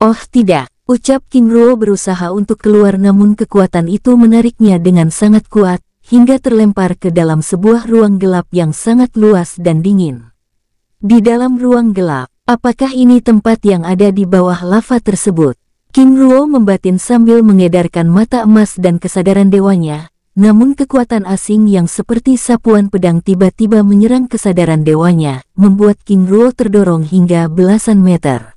Oh tidak, ucap King Ruo berusaha untuk keluar namun kekuatan itu menariknya dengan sangat kuat, hingga terlempar ke dalam sebuah ruang gelap yang sangat luas dan dingin. Di dalam ruang gelap, apakah ini tempat yang ada di bawah lava tersebut? King Ruo membatin sambil mengedarkan mata emas dan kesadaran dewanya, namun kekuatan asing yang seperti sapuan pedang tiba-tiba menyerang kesadaran dewanya, membuat King Ruo terdorong hingga belasan meter.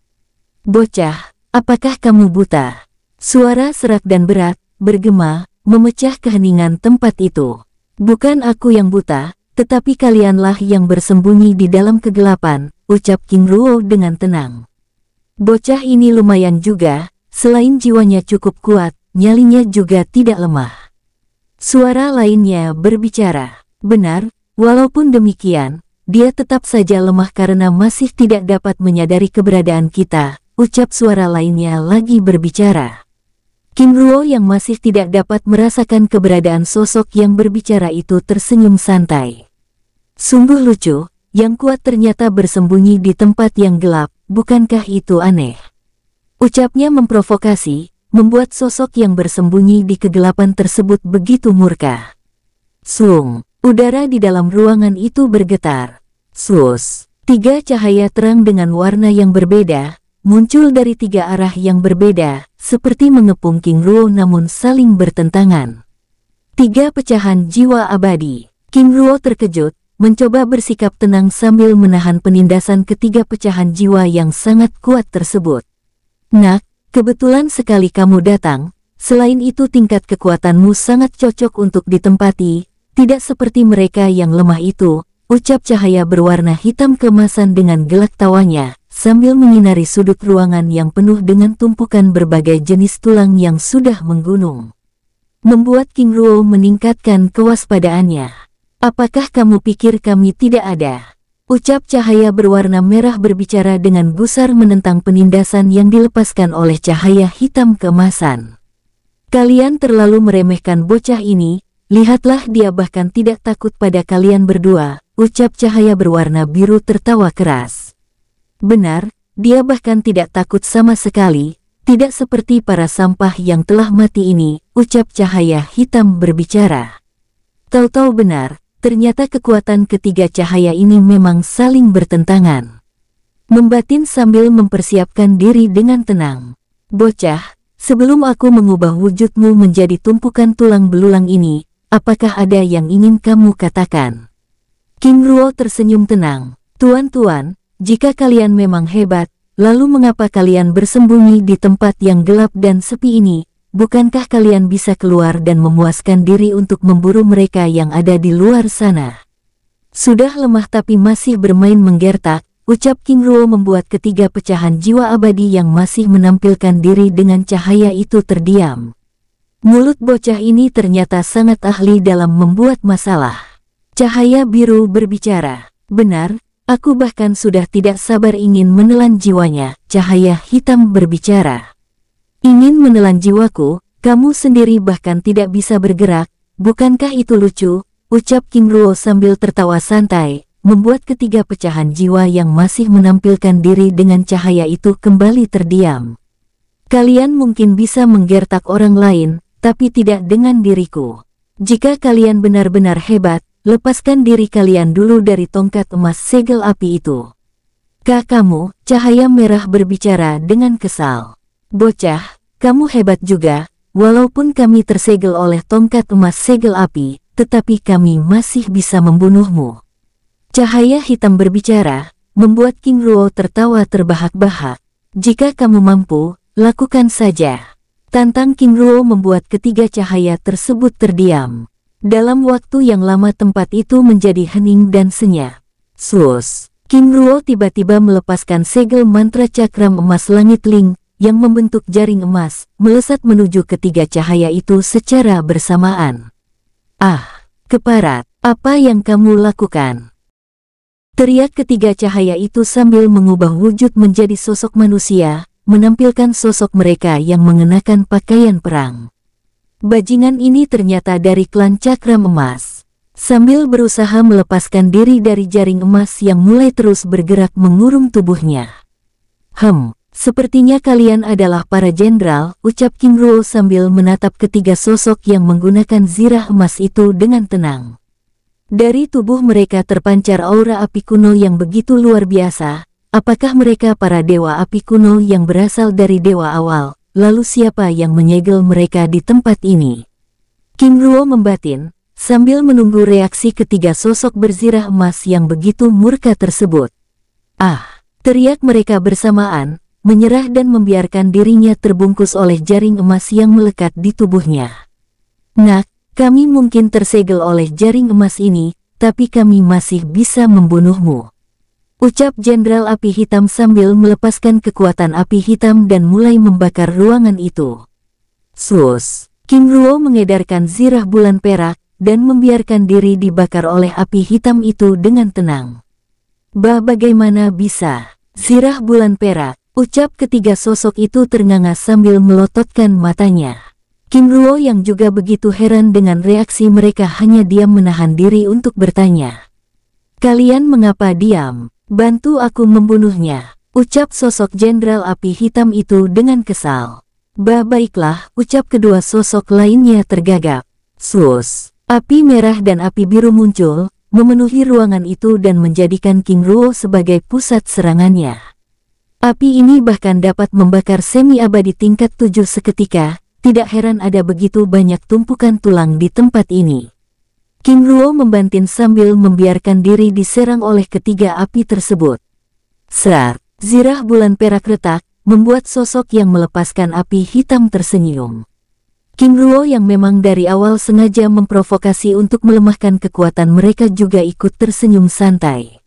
Bocah, Apakah kamu buta? Suara serak dan berat, bergema, memecah keheningan tempat itu. Bukan aku yang buta, tetapi kalianlah yang bersembunyi di dalam kegelapan, ucap King Ruo dengan tenang. Bocah ini lumayan juga, selain jiwanya cukup kuat, nyalinya juga tidak lemah. Suara lainnya berbicara, benar, walaupun demikian, dia tetap saja lemah karena masih tidak dapat menyadari keberadaan kita, ucap suara lainnya lagi berbicara. Kim Ruo yang masih tidak dapat merasakan keberadaan sosok yang berbicara itu tersenyum santai. Sungguh lucu, yang kuat ternyata bersembunyi di tempat yang gelap, bukankah itu aneh? Ucapnya memprovokasi, membuat sosok yang bersembunyi di kegelapan tersebut begitu murka. Sung. udara di dalam ruangan itu bergetar. Sus, tiga cahaya terang dengan warna yang berbeda, muncul dari tiga arah yang berbeda, seperti mengepung King Ruo namun saling bertentangan. Tiga pecahan jiwa abadi. King Ruo terkejut, mencoba bersikap tenang sambil menahan penindasan ketiga pecahan jiwa yang sangat kuat tersebut. Nak, kebetulan sekali kamu datang, selain itu tingkat kekuatanmu sangat cocok untuk ditempati, tidak seperti mereka yang lemah itu, ucap cahaya berwarna hitam kemasan dengan gelak tawanya, sambil menyinari sudut ruangan yang penuh dengan tumpukan berbagai jenis tulang yang sudah menggunung. Membuat King Ruo meningkatkan kewaspadaannya. Apakah kamu pikir kami tidak ada? Ucap cahaya berwarna merah berbicara dengan gusar menentang penindasan yang dilepaskan oleh cahaya hitam kemasan. Kalian terlalu meremehkan bocah ini, Lihatlah dia bahkan tidak takut pada kalian berdua, ucap cahaya berwarna biru tertawa keras. Benar, dia bahkan tidak takut sama sekali, tidak seperti para sampah yang telah mati ini, ucap cahaya hitam berbicara. Tahu-tahu benar, ternyata kekuatan ketiga cahaya ini memang saling bertentangan. Membatin sambil mempersiapkan diri dengan tenang. Bocah, sebelum aku mengubah wujudmu menjadi tumpukan tulang belulang ini, apakah ada yang ingin kamu katakan? King Ruo tersenyum tenang. Tuan-tuan, jika kalian memang hebat, lalu mengapa kalian bersembunyi di tempat yang gelap dan sepi ini? Bukankah kalian bisa keluar dan memuaskan diri untuk memburu mereka yang ada di luar sana? Sudah lemah tapi masih bermain menggertak, ucap King Ruo membuat ketiga pecahan jiwa abadi yang masih menampilkan diri dengan cahaya itu terdiam. Mulut bocah ini ternyata sangat ahli dalam membuat masalah. Cahaya biru berbicara. Benar, aku bahkan sudah tidak sabar ingin menelan jiwanya. Cahaya hitam berbicara. Ingin menelan jiwaku, kamu sendiri bahkan tidak bisa bergerak. Bukankah itu lucu? Ucap King Ruo sambil tertawa santai, membuat ketiga pecahan jiwa yang masih menampilkan diri dengan cahaya itu kembali terdiam. Kalian mungkin bisa menggertak orang lain, tapi tidak dengan diriku. Jika kalian benar-benar hebat, lepaskan diri kalian dulu dari tongkat emas segel api itu. Kakamu, cahaya merah berbicara dengan kesal. Bocah, kamu hebat juga, walaupun kami tersegel oleh tongkat emas segel api, tetapi kami masih bisa membunuhmu. Cahaya hitam berbicara, membuat King Ruo tertawa terbahak-bahak. Jika kamu mampu, lakukan saja. Tantang King Ruo membuat ketiga cahaya tersebut terdiam. Dalam waktu yang lama tempat itu menjadi hening dan senyap. Sus, King Ruo tiba-tiba melepaskan segel mantra cakram emas langit Ling yang membentuk jaring emas, melesat menuju ketiga cahaya itu secara bersamaan. Ah, keparat, apa yang kamu lakukan? Teriak ketiga cahaya itu sambil mengubah wujud menjadi sosok manusia, menampilkan sosok mereka yang mengenakan pakaian perang. Bajingan ini ternyata dari klan Cakra Emas. Sambil berusaha melepaskan diri dari jaring emas yang mulai terus bergerak mengurung tubuhnya. Hem, Sepertinya kalian adalah para jenderal, ucap King Ruo sambil menatap ketiga sosok yang menggunakan zirah emas itu dengan tenang. Dari tubuh mereka terpancar aura api kuno yang begitu luar biasa, Apakah mereka para dewa api kuno yang berasal dari dewa awal, lalu siapa yang menyegel mereka di tempat ini? King Ruo membatin, sambil menunggu reaksi ketiga sosok berzirah emas yang begitu murka tersebut. Ah, teriak mereka bersamaan, menyerah dan membiarkan dirinya terbungkus oleh jaring emas yang melekat di tubuhnya. Nak, kami mungkin tersegel oleh jaring emas ini, tapi kami masih bisa membunuhmu. Ucap Jenderal Api Hitam sambil melepaskan kekuatan api hitam dan mulai membakar ruangan itu. Sus, Kim Ruo mengedarkan zirah bulan perak dan membiarkan diri dibakar oleh api hitam itu dengan tenang. Bah bagaimana bisa, zirah bulan perak, ucap ketiga sosok itu ternganga sambil melototkan matanya. Kim Ruo yang juga begitu heran dengan reaksi mereka hanya diam menahan diri untuk bertanya. Kalian mengapa diam? Bantu aku membunuhnya, ucap sosok jenderal api hitam itu dengan kesal. Ba baiklah, ucap kedua sosok lainnya tergagap. Sus, api merah dan api biru muncul, memenuhi ruangan itu dan menjadikan King Ruo sebagai pusat serangannya. Api ini bahkan dapat membakar semi abadi tingkat tujuh seketika, tidak heran ada begitu banyak tumpukan tulang di tempat ini. Kim Ruo membantin sambil membiarkan diri diserang oleh ketiga api tersebut. Serat, zirah bulan perak retak, membuat sosok yang melepaskan api hitam tersenyum. Kim Ruo yang memang dari awal sengaja memprovokasi untuk melemahkan kekuatan mereka juga ikut tersenyum santai.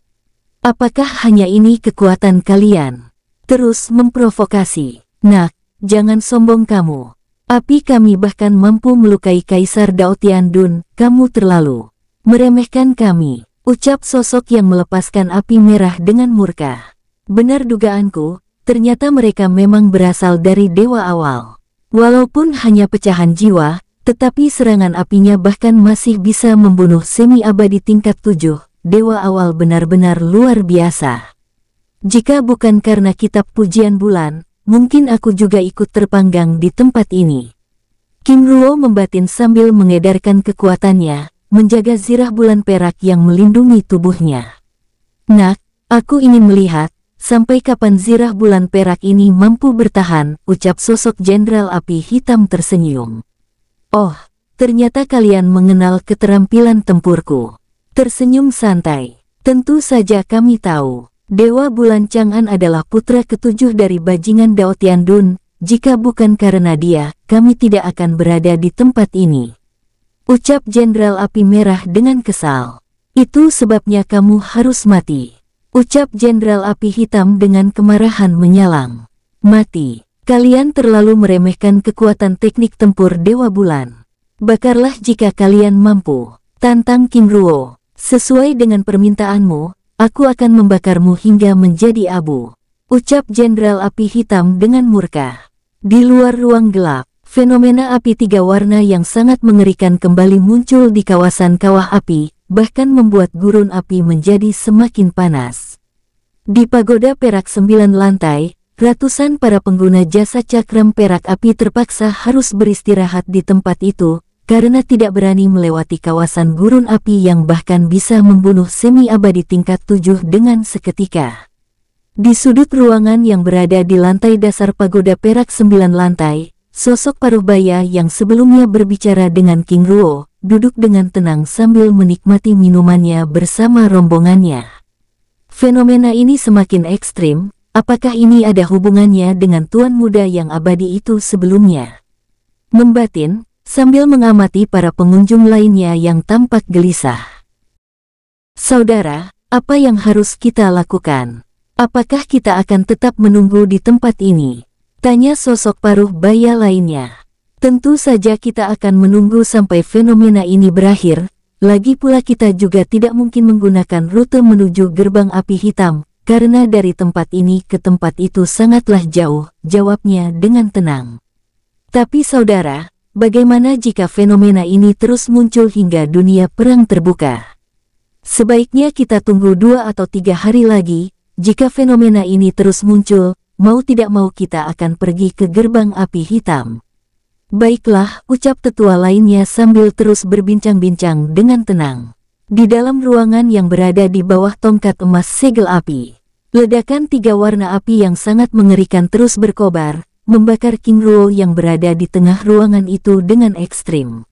Apakah hanya ini kekuatan kalian? Terus memprovokasi. Nak, jangan sombong kamu. Api kami bahkan mampu melukai Kaisar Dao Dun. kamu terlalu meremehkan kami, ucap sosok yang melepaskan api merah dengan murka. Benar dugaanku, ternyata mereka memang berasal dari dewa awal. Walaupun hanya pecahan jiwa, tetapi serangan apinya bahkan masih bisa membunuh semi abadi tingkat tujuh, dewa awal benar-benar luar biasa. Jika bukan karena kitab pujian bulan, mungkin aku juga ikut terpanggang di tempat ini. Kim Ruo membatin sambil mengedarkan kekuatannya, menjaga zirah bulan perak yang melindungi tubuhnya. Nak, aku ingin melihat, sampai kapan zirah bulan perak ini mampu bertahan, ucap sosok Jenderal Api Hitam tersenyum. Oh, ternyata kalian mengenal keterampilan tempurku. Tersenyum santai. Tentu saja kami tahu, Dewa Bulan Chang'an adalah putra ketujuh dari bajingan Dao Tian Dun. jika bukan karena dia, kami tidak akan berada di tempat ini. Ucap Jenderal Api Merah dengan kesal. Itu sebabnya kamu harus mati. Ucap Jenderal Api Hitam dengan kemarahan menyalang. Mati. Kalian terlalu meremehkan kekuatan teknik tempur Dewa Bulan. Bakarlah jika kalian mampu. Tantang Kim Ruo. Sesuai dengan permintaanmu, Aku akan membakarmu hingga menjadi abu. Ucap Jenderal Api Hitam dengan murka. Di luar ruang gelap, fenomena api tiga warna yang sangat mengerikan kembali muncul di kawasan kawah api, bahkan membuat gurun api menjadi semakin panas. Di pagoda perak sembilan lantai, ratusan para pengguna jasa cakram perak api terpaksa harus beristirahat di tempat itu, karena tidak berani melewati kawasan gurun api yang bahkan bisa membunuh semi abadi tingkat tujuh dengan seketika. Di sudut ruangan yang berada di lantai dasar pagoda perak sembilan lantai, sosok paruh baya yang sebelumnya berbicara dengan King Ruo, duduk dengan tenang sambil menikmati minumannya bersama rombongannya. Fenomena ini semakin ekstrim, apakah ini ada hubungannya dengan tuan muda yang abadi itu sebelumnya? Membatin, sambil mengamati para pengunjung lainnya yang tampak gelisah. Saudara, apa yang harus kita lakukan? Apakah kita akan tetap menunggu di tempat ini? Tanya sosok paruh baya lainnya. Tentu saja kita akan menunggu sampai fenomena ini berakhir, lagi pula kita juga tidak mungkin menggunakan rute menuju gerbang api hitam, karena dari tempat ini ke tempat itu sangatlah jauh, jawabnya dengan tenang. Tapi saudara, Bagaimana jika fenomena ini terus muncul hingga dunia perang terbuka? Sebaiknya kita tunggu dua atau tiga hari lagi, jika fenomena ini terus muncul, mau tidak mau kita akan pergi ke gerbang api hitam. Baiklah, ucap tetua lainnya sambil terus berbincang-bincang dengan tenang. Di dalam ruangan yang berada di bawah tongkat emas segel api, ledakan tiga warna api yang sangat mengerikan terus berkobar, membakar King Ruo yang berada di tengah ruangan itu dengan ekstrim.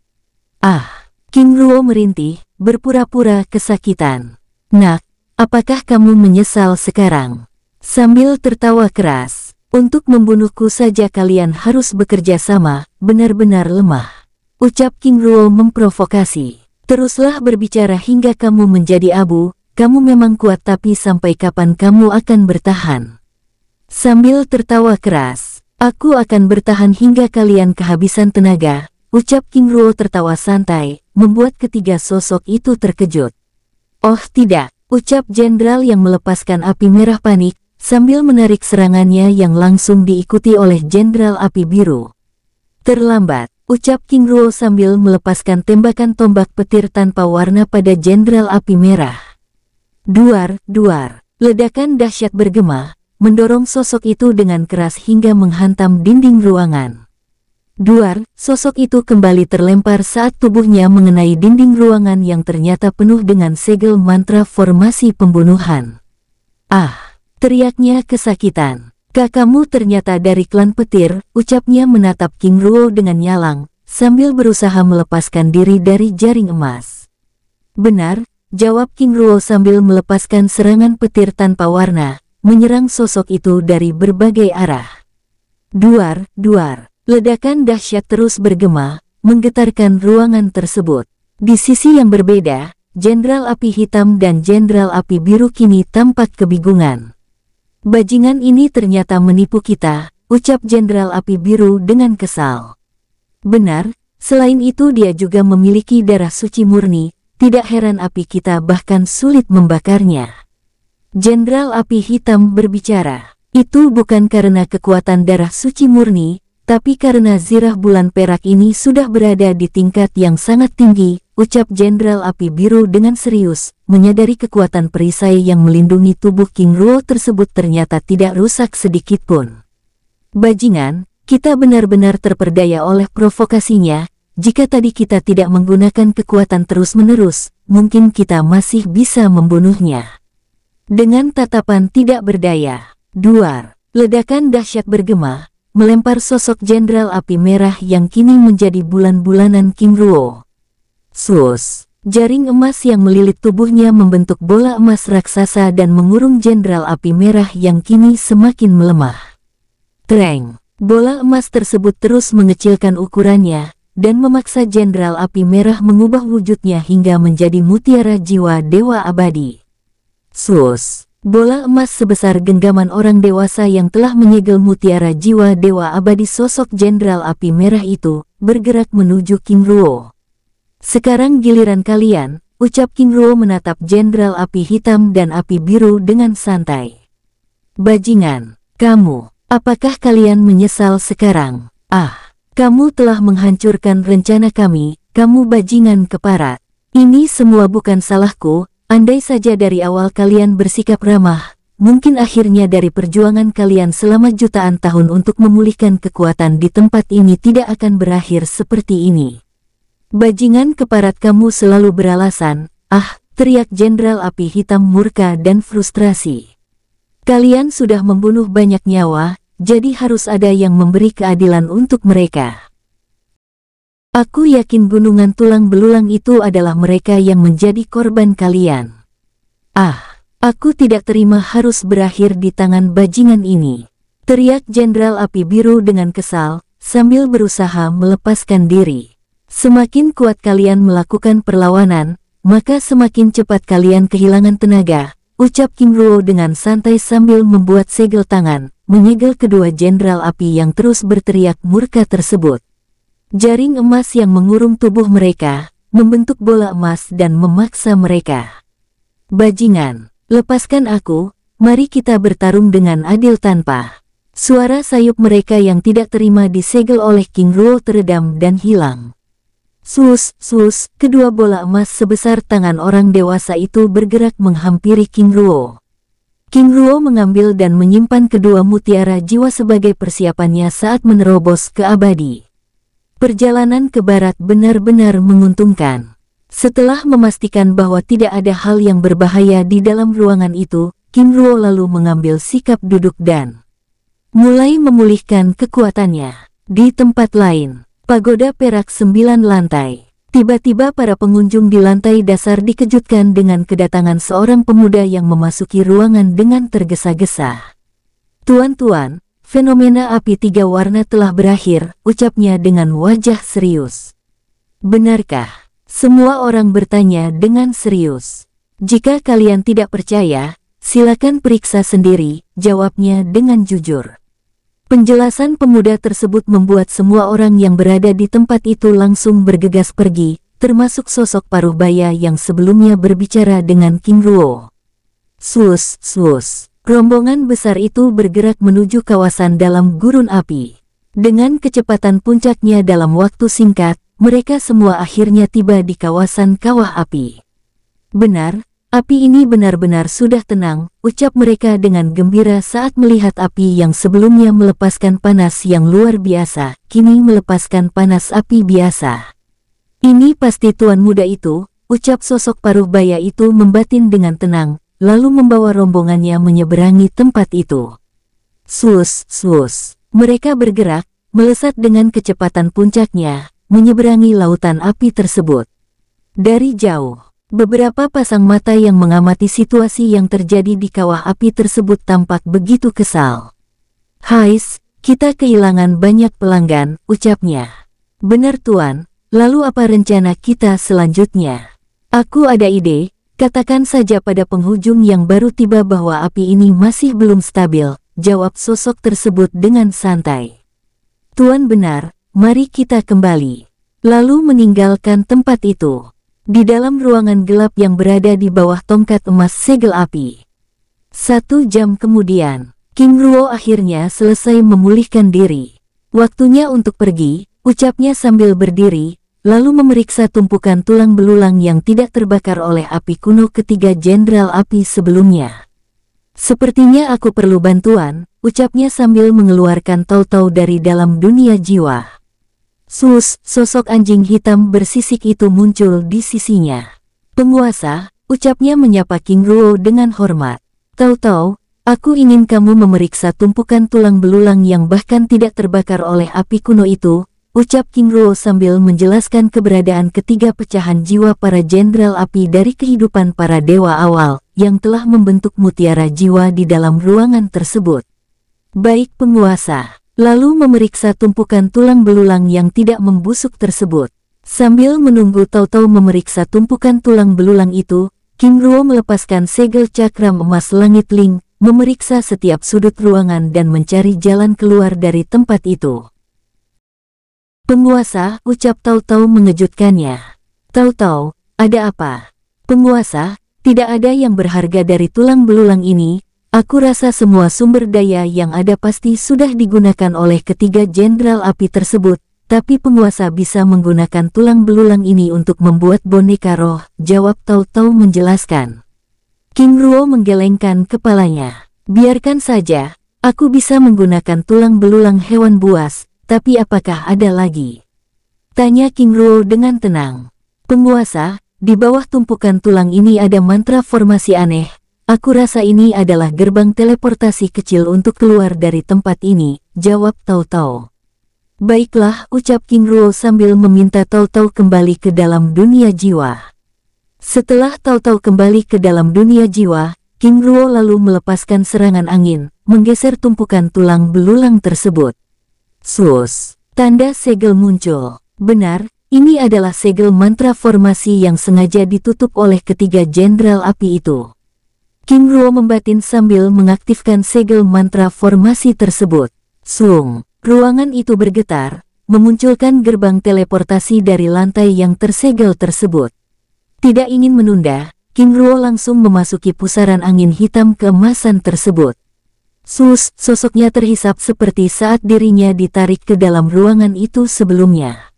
Ah, King Ruo merintih, berpura-pura kesakitan. Nak, apakah kamu menyesal sekarang? Sambil tertawa keras, untuk membunuhku saja kalian harus bekerja sama, benar-benar lemah. Ucap King Ruo memprovokasi. Teruslah berbicara hingga kamu menjadi abu, kamu memang kuat tapi sampai kapan kamu akan bertahan? Sambil tertawa keras, Aku akan bertahan hingga kalian kehabisan tenaga, ucap King Ruo tertawa santai, membuat ketiga sosok itu terkejut. Oh tidak, ucap jenderal yang melepaskan api merah panik, sambil menarik serangannya yang langsung diikuti oleh jenderal api biru. Terlambat, ucap King Ruo sambil melepaskan tembakan tombak petir tanpa warna pada jenderal api merah. Duar, duar, ledakan dahsyat bergema, mendorong sosok itu dengan keras hingga menghantam dinding ruangan. Duar, sosok itu kembali terlempar saat tubuhnya mengenai dinding ruangan yang ternyata penuh dengan segel mantra formasi pembunuhan. Ah, teriaknya kesakitan. Kakakmu ternyata dari klan petir, ucapnya menatap King Ruo dengan nyalang, sambil berusaha melepaskan diri dari jaring emas. Benar, jawab King Ruo sambil melepaskan serangan petir tanpa warna, menyerang sosok itu dari berbagai arah. Duar, duar, ledakan dahsyat terus bergema, menggetarkan ruangan tersebut. Di sisi yang berbeda, Jenderal Api Hitam dan Jenderal Api Biru kini tampak kebingungan. Bajingan ini ternyata menipu kita, ucap Jenderal Api Biru dengan kesal. Benar, selain itu dia juga memiliki darah suci murni, tidak heran api kita bahkan sulit membakarnya. Jenderal Api Hitam berbicara, itu bukan karena kekuatan darah suci murni, tapi karena zirah bulan perak ini sudah berada di tingkat yang sangat tinggi, ucap Jenderal Api Biru dengan serius, menyadari kekuatan perisai yang melindungi tubuh King Ruo tersebut ternyata tidak rusak sedikit pun. Bajingan, kita benar-benar terperdaya oleh provokasinya, jika tadi kita tidak menggunakan kekuatan terus-menerus, mungkin kita masih bisa membunuhnya. Dengan tatapan tidak berdaya, duar, ledakan dahsyat bergema, melempar sosok Jenderal Api Merah yang kini menjadi bulan-bulanan Kim Ruo. Sus, jaring emas yang melilit tubuhnya membentuk bola emas raksasa dan mengurung Jenderal Api Merah yang kini semakin melemah. Treng, bola emas tersebut terus mengecilkan ukurannya dan memaksa Jenderal Api Merah mengubah wujudnya hingga menjadi mutiara jiwa Dewa Abadi. Sus, bola emas sebesar genggaman orang dewasa yang telah menyegel mutiara jiwa dewa abadi sosok Jenderal Api Merah itu, bergerak menuju King Ruo. Sekarang giliran kalian, ucap King Ruo menatap Jenderal Api Hitam dan Api Biru dengan santai. Bajingan, kamu, apakah kalian menyesal sekarang? Ah, kamu telah menghancurkan rencana kami, kamu bajingan keparat. Ini semua bukan salahku, Andai saja dari awal kalian bersikap ramah, mungkin akhirnya dari perjuangan kalian selama jutaan tahun untuk memulihkan kekuatan di tempat ini tidak akan berakhir seperti ini. Bajingan keparat kamu selalu beralasan, ah, teriak Jenderal Api Hitam murka dan frustrasi. Kalian sudah membunuh banyak nyawa, jadi harus ada yang memberi keadilan untuk mereka. Aku yakin gunungan tulang belulang itu adalah mereka yang menjadi korban kalian. Ah, aku tidak terima harus berakhir di tangan bajingan ini. Teriak Jenderal Api Biru dengan kesal, sambil berusaha melepaskan diri. Semakin kuat kalian melakukan perlawanan, maka semakin cepat kalian kehilangan tenaga, ucap Kim Ruo dengan santai sambil membuat segel tangan, menyegel kedua Jenderal Api yang terus berteriak murka tersebut. Jaring emas yang mengurung tubuh mereka, membentuk bola emas dan memaksa mereka. Bajingan, lepaskan aku, mari kita bertarung dengan adil tanpa. Suara sayup mereka yang tidak terima disegel oleh King Ruo teredam dan hilang. Sus, sus, kedua bola emas sebesar tangan orang dewasa itu bergerak menghampiri King Ruo. King Ruo mengambil dan menyimpan kedua mutiara jiwa sebagai persiapannya saat menerobos ke abadi. Perjalanan ke barat benar-benar menguntungkan. Setelah memastikan bahwa tidak ada hal yang berbahaya di dalam ruangan itu, Kim Ruo lalu mengambil sikap duduk dan mulai memulihkan kekuatannya. Di tempat lain, pagoda perak sembilan lantai. Tiba-tiba para pengunjung di lantai dasar dikejutkan dengan kedatangan seorang pemuda yang memasuki ruangan dengan tergesa-gesa. Tuan-tuan, Fenomena api tiga warna telah berakhir, ucapnya dengan wajah serius. Benarkah? Semua orang bertanya dengan serius. Jika kalian tidak percaya, silakan periksa sendiri, jawabnya dengan jujur. Penjelasan pemuda tersebut membuat semua orang yang berada di tempat itu langsung bergegas pergi, termasuk sosok paruh baya yang sebelumnya berbicara dengan King Ruo. Sus, sus. Rombongan besar itu bergerak menuju kawasan dalam gurun api. Dengan kecepatan puncaknya dalam waktu singkat, mereka semua akhirnya tiba di kawasan kawah api. Benar, api ini benar-benar sudah tenang, ucap mereka dengan gembira saat melihat api yang sebelumnya melepaskan panas yang luar biasa, kini melepaskan panas api biasa. Ini pasti tuan muda itu, ucap sosok paruh baya itu membatin dengan tenang, lalu membawa rombongannya menyeberangi tempat itu. Sus, sus, mereka bergerak, melesat dengan kecepatan puncaknya, menyeberangi lautan api tersebut. Dari jauh, beberapa pasang mata yang mengamati situasi yang terjadi di kawah api tersebut tampak begitu kesal. Hais, kita kehilangan banyak pelanggan, ucapnya. Benar tuan, lalu apa rencana kita selanjutnya? Aku ada ide, Katakan saja pada penghujung yang baru tiba bahwa api ini masih belum stabil, jawab sosok tersebut dengan santai. Tuan benar, mari kita kembali. Lalu meninggalkan tempat itu. Di dalam ruangan gelap yang berada di bawah tongkat emas segel api. Satu jam kemudian, Kim Ruo akhirnya selesai memulihkan diri. Waktunya untuk pergi, ucapnya sambil berdiri, lalu memeriksa tumpukan tulang belulang yang tidak terbakar oleh api kuno ketiga jenderal api sebelumnya. Sepertinya aku perlu bantuan, ucapnya sambil mengeluarkan tau-tau dari dalam dunia jiwa. Sus, sosok anjing hitam bersisik itu muncul di sisinya. Penguasa, ucapnya menyapa King Ruo dengan hormat. Tau-tau, aku ingin kamu memeriksa tumpukan tulang belulang yang bahkan tidak terbakar oleh api kuno itu, ucap King Ruo sambil menjelaskan keberadaan ketiga pecahan jiwa para jenderal api dari kehidupan para dewa awal yang telah membentuk mutiara jiwa di dalam ruangan tersebut. Baik penguasa, lalu memeriksa tumpukan tulang belulang yang tidak membusuk tersebut. Sambil menunggu tahu-tahu memeriksa tumpukan tulang belulang itu, King Ruo melepaskan segel cakram emas langit Ling, memeriksa setiap sudut ruangan dan mencari jalan keluar dari tempat itu. Penguasa, ucap tahu-tahu mengejutkannya. Tahu-tahu, ada apa? Penguasa, tidak ada yang berharga dari tulang belulang ini, aku rasa semua sumber daya yang ada pasti sudah digunakan oleh ketiga jenderal api tersebut, tapi penguasa bisa menggunakan tulang belulang ini untuk membuat boneka roh, jawab tahu-tahu menjelaskan. King Ruo menggelengkan kepalanya. Biarkan saja, aku bisa menggunakan tulang belulang hewan buas, tapi apakah ada lagi? Tanya King Ruo dengan tenang. Penguasa, di bawah tumpukan tulang ini ada mantra formasi aneh. Aku rasa ini adalah gerbang teleportasi kecil untuk keluar dari tempat ini, jawab Tau-Tau. Baiklah, ucap King Ruo sambil meminta Tau-Tau kembali ke dalam dunia jiwa. Setelah Tau-Tau kembali ke dalam dunia jiwa, King Ruo lalu melepaskan serangan angin, menggeser tumpukan tulang belulang tersebut. Sus, tanda segel muncul. Benar, ini adalah segel mantra formasi yang sengaja ditutup oleh ketiga jenderal api itu. Kim Ruo membatin sambil mengaktifkan segel mantra formasi tersebut. Slung, ruangan itu bergetar, memunculkan gerbang teleportasi dari lantai yang tersegel tersebut. Tidak ingin menunda, Kim Ruo langsung memasuki pusaran angin hitam keemasan tersebut. Sus, sosoknya terhisap seperti saat dirinya ditarik ke dalam ruangan itu sebelumnya.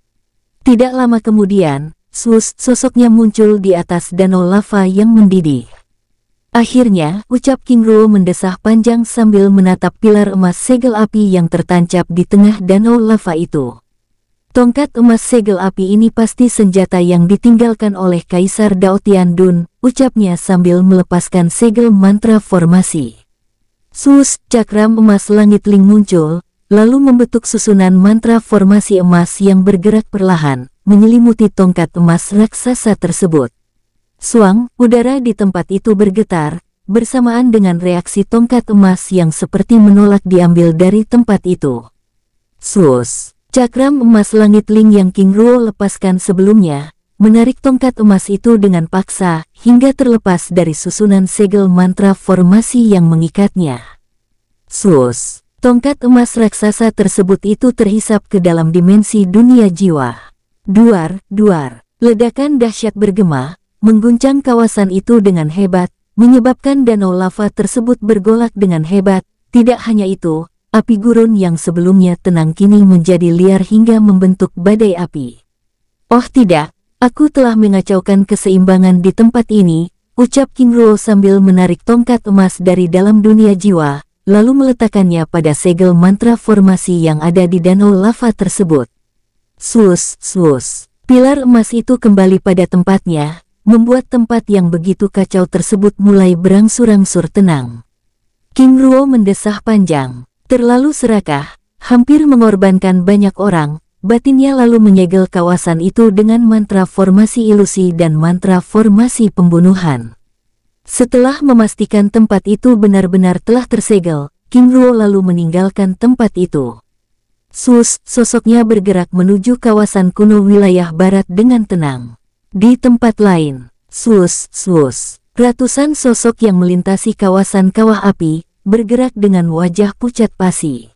Tidak lama kemudian, Sus, sosoknya muncul di atas danau lava yang mendidih. Akhirnya, ucap King Ruo mendesah panjang sambil menatap pilar emas segel api yang tertancap di tengah danau lava itu. Tongkat emas segel api ini pasti senjata yang ditinggalkan oleh Kaisar Daotian Dun, ucapnya sambil melepaskan segel mantra formasi. Sus cakram emas langit Ling muncul, lalu membentuk susunan mantra formasi emas yang bergerak perlahan, menyelimuti tongkat emas raksasa tersebut. Suang, udara di tempat itu bergetar, bersamaan dengan reaksi tongkat emas yang seperti menolak diambil dari tempat itu. Sus, cakram emas langit Ling yang King Ruo lepaskan sebelumnya, menarik tongkat emas itu dengan paksa hingga terlepas dari susunan segel mantra formasi yang mengikatnya. Sus, tongkat emas raksasa tersebut itu terhisap ke dalam dimensi dunia jiwa. Duar, duar, ledakan dahsyat bergema, mengguncang kawasan itu dengan hebat, menyebabkan danau lava tersebut bergolak dengan hebat. Tidak hanya itu, api gurun yang sebelumnya tenang kini menjadi liar hingga membentuk badai api. Oh tidak, Aku telah mengacaukan keseimbangan di tempat ini, ucap King Ruo sambil menarik tongkat emas dari dalam dunia jiwa, lalu meletakkannya pada segel mantra formasi yang ada di danau lava tersebut. Sus, sus. Pilar emas itu kembali pada tempatnya, membuat tempat yang begitu kacau tersebut mulai berangsur-angsur tenang. King Ruo mendesah panjang, terlalu serakah, hampir mengorbankan banyak orang, Batinnya lalu menyegel kawasan itu dengan mantra formasi ilusi dan mantra formasi pembunuhan. Setelah memastikan tempat itu benar-benar telah tersegel, Kim Ruo lalu meninggalkan tempat itu. Sus, sosoknya bergerak menuju kawasan kuno wilayah barat dengan tenang. Di tempat lain, sus, sus, ratusan sosok yang melintasi kawasan kawah api, bergerak dengan wajah pucat pasi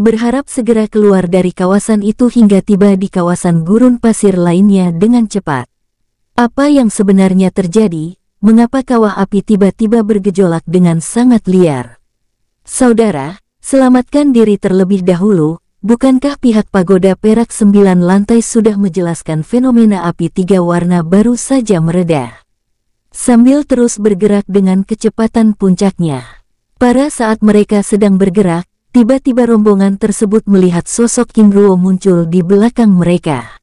berharap segera keluar dari kawasan itu hingga tiba di kawasan gurun pasir lainnya dengan cepat. Apa yang sebenarnya terjadi? Mengapa kawah api tiba-tiba bergejolak dengan sangat liar? Saudara, selamatkan diri terlebih dahulu, bukankah pihak pagoda perak sembilan lantai sudah menjelaskan fenomena api tiga warna baru saja meredah? Sambil terus bergerak dengan kecepatan puncaknya. Para saat mereka sedang bergerak, Tiba-tiba rombongan tersebut melihat sosok Ruo muncul di belakang mereka.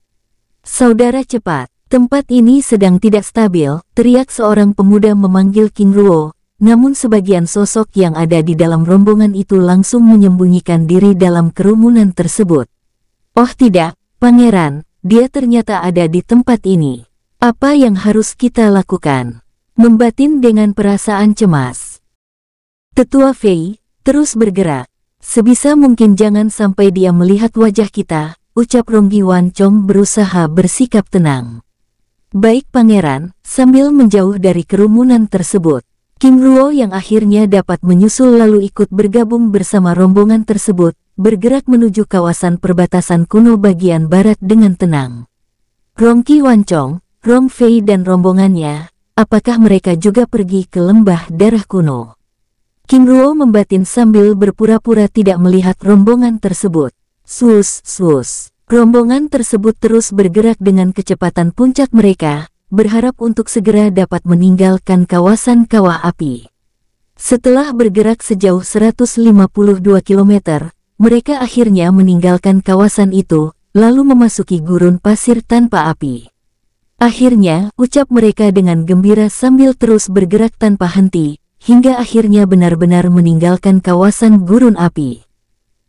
Saudara cepat, tempat ini sedang tidak stabil, teriak seorang pemuda memanggil Ruo. namun sebagian sosok yang ada di dalam rombongan itu langsung menyembunyikan diri dalam kerumunan tersebut. Oh tidak, pangeran, dia ternyata ada di tempat ini. Apa yang harus kita lakukan? Membatin dengan perasaan cemas. Tetua Fei terus bergerak, Sebisa mungkin jangan sampai dia melihat wajah kita, ucap Ronggi Wan Chong berusaha bersikap tenang. Baik pangeran, sambil menjauh dari kerumunan tersebut. Kim Ruo yang akhirnya dapat menyusul lalu ikut bergabung bersama rombongan tersebut, bergerak menuju kawasan perbatasan kuno bagian barat dengan tenang. Rongki Wancong, Rong Fei dan rombongannya, apakah mereka juga pergi ke lembah darah kuno? Kim Ruo membatin sambil berpura-pura tidak melihat rombongan tersebut. Sus, sus. Rombongan tersebut terus bergerak dengan kecepatan puncak mereka, berharap untuk segera dapat meninggalkan kawasan kawah api. Setelah bergerak sejauh 152 km, mereka akhirnya meninggalkan kawasan itu, lalu memasuki gurun pasir tanpa api. Akhirnya, ucap mereka dengan gembira sambil terus bergerak tanpa henti, hingga akhirnya benar-benar meninggalkan kawasan gurun api.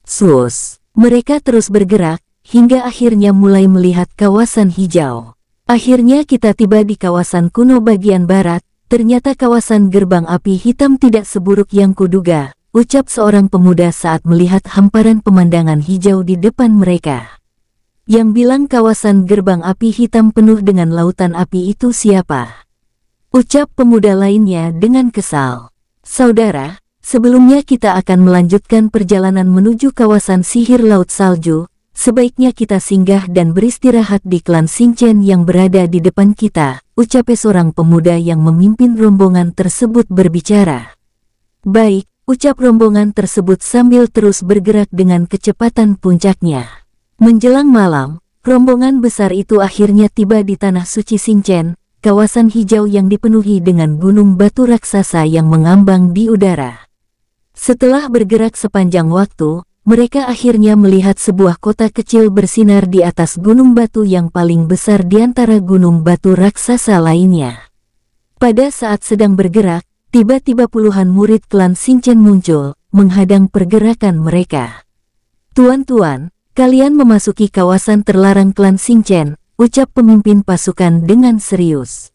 Sus, mereka terus bergerak, hingga akhirnya mulai melihat kawasan hijau. Akhirnya kita tiba di kawasan kuno bagian barat, ternyata kawasan gerbang api hitam tidak seburuk yang kuduga, ucap seorang pemuda saat melihat hamparan pemandangan hijau di depan mereka. Yang bilang kawasan gerbang api hitam penuh dengan lautan api itu siapa? Ucap pemuda lainnya dengan kesal. Saudara, sebelumnya kita akan melanjutkan perjalanan menuju kawasan sihir Laut Salju, sebaiknya kita singgah dan beristirahat di klan Sinchen yang berada di depan kita, ucap seorang pemuda yang memimpin rombongan tersebut berbicara. Baik, ucap rombongan tersebut sambil terus bergerak dengan kecepatan puncaknya. Menjelang malam, rombongan besar itu akhirnya tiba di Tanah Suci Sinchen, kawasan hijau yang dipenuhi dengan gunung batu raksasa yang mengambang di udara. Setelah bergerak sepanjang waktu, mereka akhirnya melihat sebuah kota kecil bersinar di atas gunung batu yang paling besar di antara gunung batu raksasa lainnya. Pada saat sedang bergerak, tiba-tiba puluhan murid klan Sinchen muncul, menghadang pergerakan mereka. Tuan-tuan, kalian memasuki kawasan terlarang klan Sinchen, ucap pemimpin pasukan dengan serius.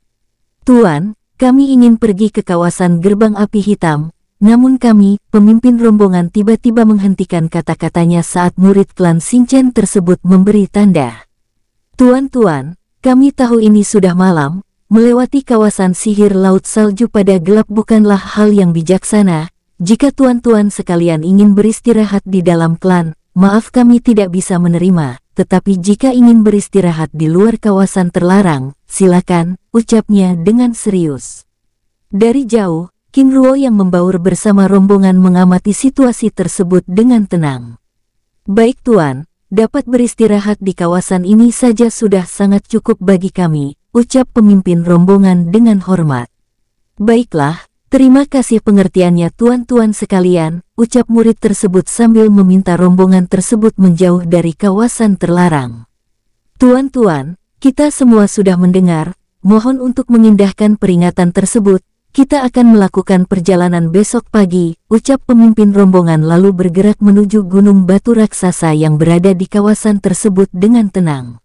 Tuan, kami ingin pergi ke kawasan gerbang api hitam, namun kami, pemimpin rombongan tiba-tiba menghentikan kata-katanya saat murid klan Sinchen tersebut memberi tanda. Tuan-tuan, kami tahu ini sudah malam, melewati kawasan sihir laut salju pada gelap bukanlah hal yang bijaksana, jika tuan-tuan sekalian ingin beristirahat di dalam klan, Maaf kami tidak bisa menerima, tetapi jika ingin beristirahat di luar kawasan terlarang, silakan, ucapnya dengan serius. Dari jauh, Ruo yang membaur bersama rombongan mengamati situasi tersebut dengan tenang. Baik Tuan, dapat beristirahat di kawasan ini saja sudah sangat cukup bagi kami, ucap pemimpin rombongan dengan hormat. Baiklah, Terima kasih pengertiannya tuan-tuan sekalian, ucap murid tersebut sambil meminta rombongan tersebut menjauh dari kawasan terlarang. Tuan-tuan, kita semua sudah mendengar, mohon untuk mengindahkan peringatan tersebut, kita akan melakukan perjalanan besok pagi, ucap pemimpin rombongan lalu bergerak menuju gunung batu raksasa yang berada di kawasan tersebut dengan tenang.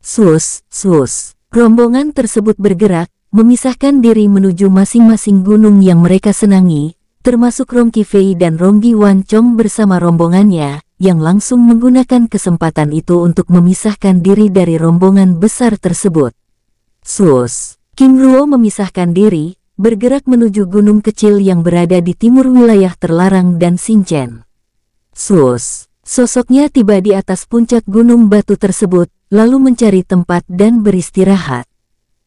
Sus, sus, rombongan tersebut bergerak, memisahkan diri menuju masing-masing gunung yang mereka senangi, termasuk Rongki Fei dan Ronggi Wan Chong bersama rombongannya, yang langsung menggunakan kesempatan itu untuk memisahkan diri dari rombongan besar tersebut. Sus, Kim Ruo memisahkan diri, bergerak menuju gunung kecil yang berada di timur wilayah terlarang dan Sinchen. Sus, sosoknya tiba di atas puncak gunung batu tersebut, lalu mencari tempat dan beristirahat.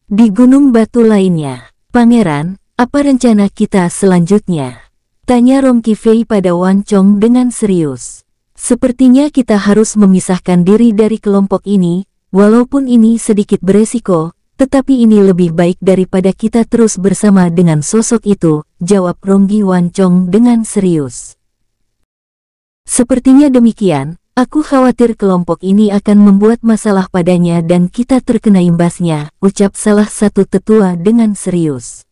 Di gunung batu lainnya, Pangeran, apa rencana kita selanjutnya? Tanya Rong Fei pada Wan Chong dengan serius. Sepertinya kita harus memisahkan diri dari kelompok ini, walaupun ini sedikit beresiko, tetapi ini lebih baik daripada kita terus bersama dengan sosok itu, jawab Ronggi Chong dengan serius. Sepertinya demikian, Aku khawatir kelompok ini akan membuat masalah padanya dan kita terkena imbasnya, ucap salah satu tetua dengan serius.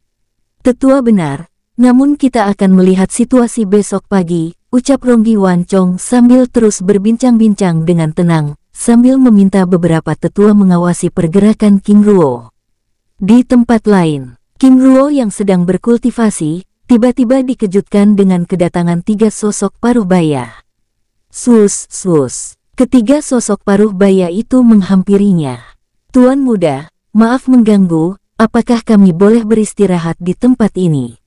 Tetua benar, namun kita akan melihat situasi besok pagi, ucap Ronggi Wancong sambil terus berbincang-bincang dengan tenang, sambil meminta beberapa tetua mengawasi pergerakan King Ruo. Di tempat lain, King Ruo yang sedang berkultivasi, tiba-tiba dikejutkan dengan kedatangan tiga sosok paruh bayah. Sus, sus. Ketiga sosok paruh baya itu menghampirinya. Tuan muda, maaf mengganggu, apakah kami boleh beristirahat di tempat ini?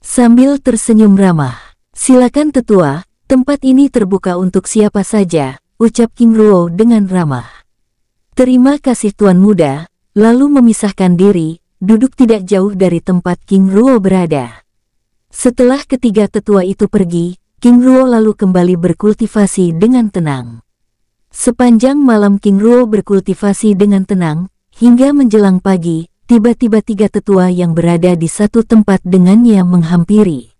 Sambil tersenyum ramah, silakan tetua, tempat ini terbuka untuk siapa saja, ucap King Ruo dengan ramah. Terima kasih tuan muda, lalu memisahkan diri, duduk tidak jauh dari tempat King Ruo berada. Setelah ketiga tetua itu pergi, King Ruo lalu kembali berkultivasi dengan tenang. Sepanjang malam King Ruo berkultivasi dengan tenang, hingga menjelang pagi, tiba-tiba tiga tetua yang berada di satu tempat dengannya menghampiri.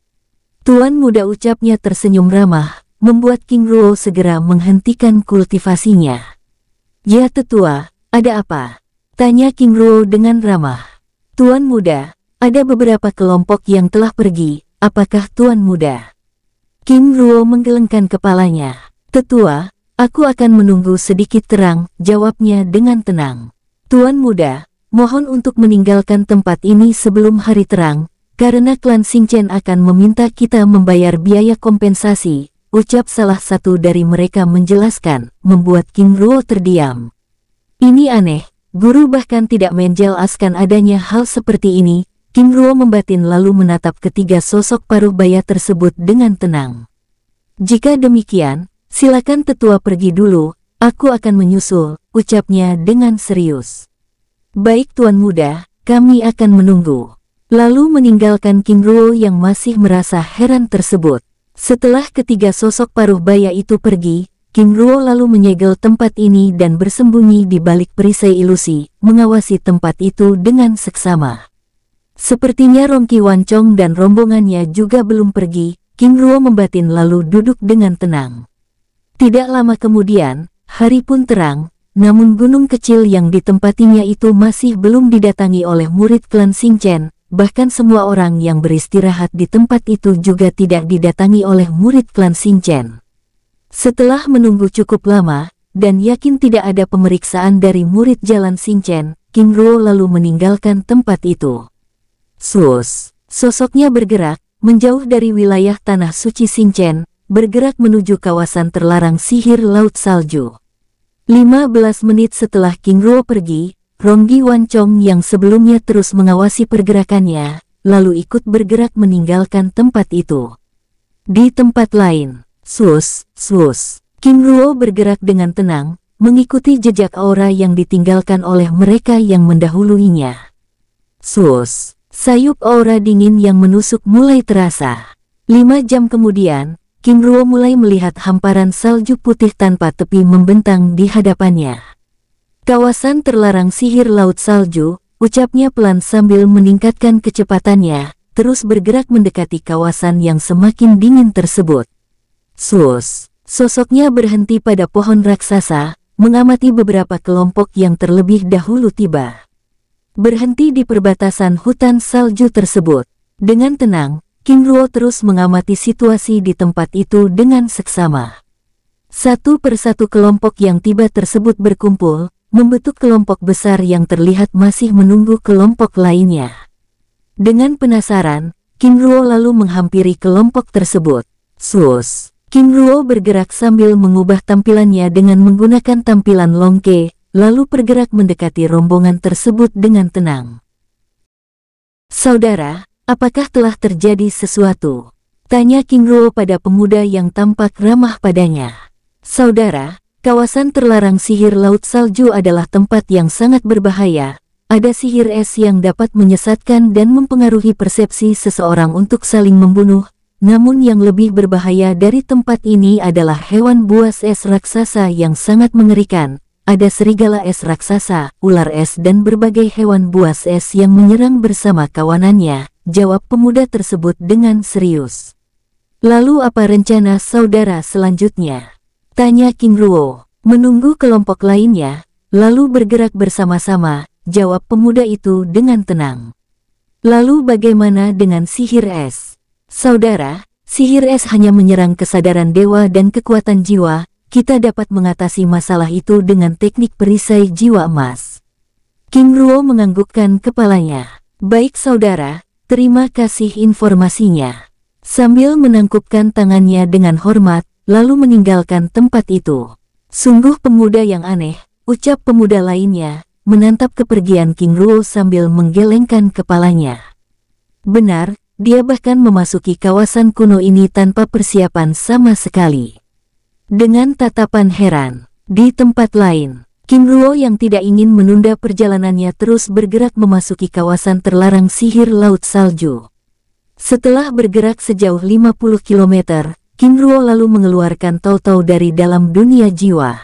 Tuan muda ucapnya tersenyum ramah, membuat King Ruo segera menghentikan kultivasinya. Ya tetua, ada apa? Tanya King Ruo dengan ramah. Tuan muda, ada beberapa kelompok yang telah pergi, apakah tuan muda? Kim Ruo menggelengkan kepalanya. Tetua, aku akan menunggu sedikit terang, jawabnya dengan tenang. Tuan muda, mohon untuk meninggalkan tempat ini sebelum hari terang, karena klan Singchen akan meminta kita membayar biaya kompensasi, ucap salah satu dari mereka menjelaskan, membuat Kim Ruo terdiam. Ini aneh, guru bahkan tidak menjelaskan adanya hal seperti ini, Kim Ruo membatin lalu menatap ketiga sosok paruh baya tersebut dengan tenang. Jika demikian, silakan tetua pergi dulu, aku akan menyusul, ucapnya dengan serius. Baik Tuan Muda, kami akan menunggu. Lalu meninggalkan Kim Ruo yang masih merasa heran tersebut. Setelah ketiga sosok paruh baya itu pergi, Kim Ruo lalu menyegel tempat ini dan bersembunyi di balik perisai ilusi, mengawasi tempat itu dengan seksama. Sepertinya Rongki Wancong dan rombongannya juga belum pergi, King Ruo membatin lalu duduk dengan tenang. Tidak lama kemudian, hari pun terang, namun gunung kecil yang ditempatinya itu masih belum didatangi oleh murid klan Singchen, bahkan semua orang yang beristirahat di tempat itu juga tidak didatangi oleh murid klan Singchen. Setelah menunggu cukup lama, dan yakin tidak ada pemeriksaan dari murid jalan Singchen, King Ruo lalu meninggalkan tempat itu. Sus, sosoknya bergerak, menjauh dari wilayah tanah suci Sinchen, bergerak menuju kawasan terlarang sihir Laut Salju. 15 menit setelah King Ruo pergi, Ronggi Wan Wancong yang sebelumnya terus mengawasi pergerakannya, lalu ikut bergerak meninggalkan tempat itu. Di tempat lain, Sus, Sus, King Ruo bergerak dengan tenang, mengikuti jejak aura yang ditinggalkan oleh mereka yang mendahuluinya. Sus, Sayup aura dingin yang menusuk mulai terasa. Lima jam kemudian, Kim Ruo mulai melihat hamparan salju putih tanpa tepi membentang di hadapannya. Kawasan terlarang sihir laut salju, ucapnya pelan sambil meningkatkan kecepatannya, terus bergerak mendekati kawasan yang semakin dingin tersebut. Sus, sosoknya berhenti pada pohon raksasa, mengamati beberapa kelompok yang terlebih dahulu tiba berhenti di perbatasan hutan salju tersebut. Dengan tenang, King Ruo terus mengamati situasi di tempat itu dengan seksama. Satu persatu kelompok yang tiba tersebut berkumpul, membentuk kelompok besar yang terlihat masih menunggu kelompok lainnya. Dengan penasaran, King Ruo lalu menghampiri kelompok tersebut. Sus! King Ruo bergerak sambil mengubah tampilannya dengan menggunakan tampilan longke, lalu bergerak mendekati rombongan tersebut dengan tenang. Saudara, apakah telah terjadi sesuatu? Tanya King Ruo pada pemuda yang tampak ramah padanya. Saudara, kawasan terlarang sihir Laut Salju adalah tempat yang sangat berbahaya. Ada sihir es yang dapat menyesatkan dan mempengaruhi persepsi seseorang untuk saling membunuh, namun yang lebih berbahaya dari tempat ini adalah hewan buas es raksasa yang sangat mengerikan, ada serigala es raksasa, ular es dan berbagai hewan buas es yang menyerang bersama kawanannya, jawab pemuda tersebut dengan serius. Lalu apa rencana saudara selanjutnya? Tanya King Ruo, menunggu kelompok lainnya, lalu bergerak bersama-sama, jawab pemuda itu dengan tenang. Lalu bagaimana dengan sihir es? Saudara, sihir es hanya menyerang kesadaran dewa dan kekuatan jiwa, kita dapat mengatasi masalah itu dengan teknik perisai jiwa emas. Kim Ruo menganggukkan kepalanya. Baik saudara, terima kasih informasinya. Sambil menangkupkan tangannya dengan hormat, lalu meninggalkan tempat itu. Sungguh pemuda yang aneh, ucap pemuda lainnya, menantap kepergian King Ruo sambil menggelengkan kepalanya. Benar, dia bahkan memasuki kawasan kuno ini tanpa persiapan sama sekali. Dengan tatapan heran, di tempat lain, Kim Ruo yang tidak ingin menunda perjalanannya terus bergerak memasuki kawasan terlarang sihir Laut Salju. Setelah bergerak sejauh 50 km, Kim Ruo lalu mengeluarkan Tau-Tau dari dalam dunia jiwa.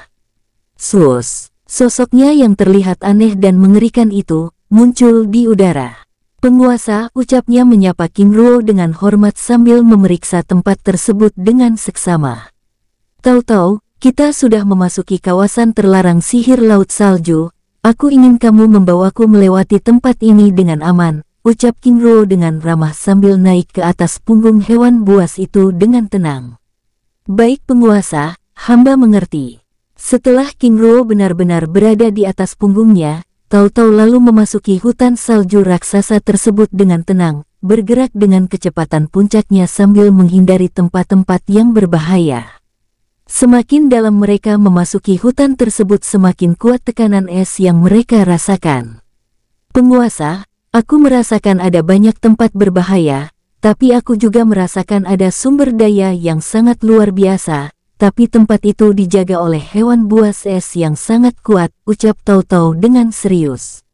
Sus, sosoknya yang terlihat aneh dan mengerikan itu, muncul di udara. Penguasa ucapnya menyapa Kim Ruo dengan hormat sambil memeriksa tempat tersebut dengan seksama. Tahu-tahu, kita sudah memasuki kawasan terlarang sihir laut salju. Aku ingin kamu membawaku melewati tempat ini dengan aman, ucap King Kinro dengan ramah sambil naik ke atas punggung hewan buas itu dengan tenang. Baik penguasa, hamba mengerti. Setelah King Kinro benar-benar berada di atas punggungnya, tahu-tahu lalu memasuki hutan salju raksasa tersebut dengan tenang, bergerak dengan kecepatan puncaknya sambil menghindari tempat-tempat yang berbahaya. Semakin dalam mereka memasuki hutan tersebut semakin kuat tekanan es yang mereka rasakan. Penguasa, aku merasakan ada banyak tempat berbahaya, tapi aku juga merasakan ada sumber daya yang sangat luar biasa, tapi tempat itu dijaga oleh hewan buas es yang sangat kuat, ucap Tautau dengan serius.